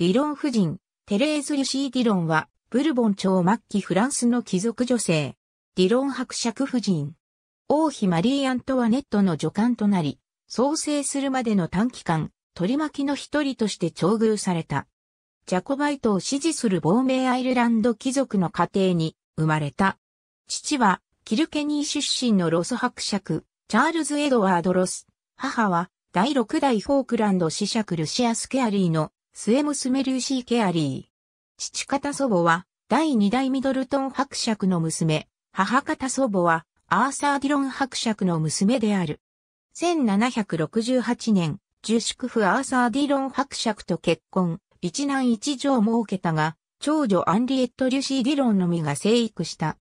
ディロン夫人、テレーズ・ルシー・ディロンは、ブルボン朝末期フランスの貴族女性、ディロン伯爵夫人。王妃マリー・アントワネットの助官となり、創生するまでの短期間、取り巻きの一人として徴遇された。ジャコバイトを支持する亡命アイルランド貴族の家庭に生まれた。父は、キルケニー出身のロス伯爵、チャールズ・エドワード・ロス。母は、第6代フォークランド子爵ルシアス・ケアリーの末娘ルーシー・ケアリー。父方祖母は、第二代ミドルトン伯爵の娘、母方祖母は、アーサー・ディロン伯爵の娘である。1768年、十宿婦アーサー・ディロン伯爵と結婚、一男一女を設けたが、長女アンリエット・リュシー・ディロンのみが生育した。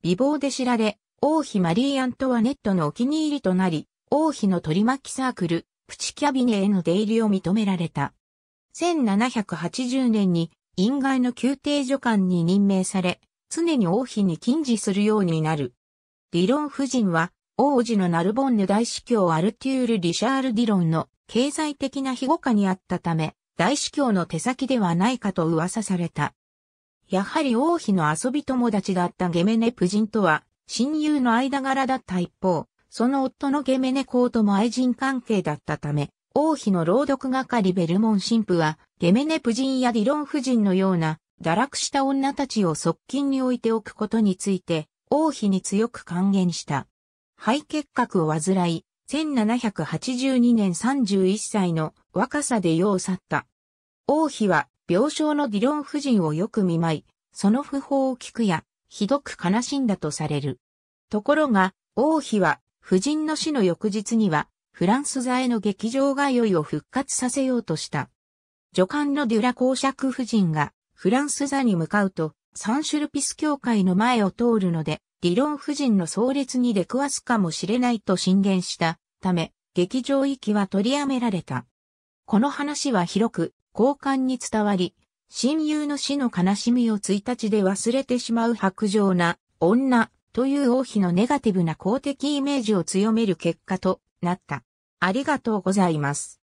美貌で知られ、王妃マリー・アントワネットのお気に入りとなり、王妃の取り巻きサークル、プチキャビネへの出入りを認められた。1780年に院外の宮廷助官に任命され、常に王妃に禁止するようになる。ディロン夫人は、王子のナルボンヌ大司教アルテュール・リシャール・ディロンの経済的な庇護下にあったため、大司教の手先ではないかと噂された。やはり王妃の遊び友達だったゲメネ夫人とは、親友の間柄だった一方、その夫のゲメネ公とも愛人関係だったため、王妃の朗読係ベルモン神父は、ゲメネ夫人やディロン夫人のような、堕落した女たちを側近に置いておくことについて、王妃に強く還元した。肺結核を患い、1782年31歳の若さで世を去った。王妃は病床のディロン夫人をよく見舞い、その訃報を聞くや、ひどく悲しんだとされる。ところが、王妃は、夫人の死の翌日には、フランス座への劇場通いを復活させようとした。助官のデュラ公爵夫人がフランス座に向かうと、サンシュルピス教会の前を通るので、理論夫人の葬列に出くわすかもしれないと進言したため、劇場行きは取りやめられた。この話は広く、交換に伝わり、親友の死の悲しみを1日で忘れてしまう白状な女という王妃のネガティブな公的イメージを強める結果となった。ありがとうございます。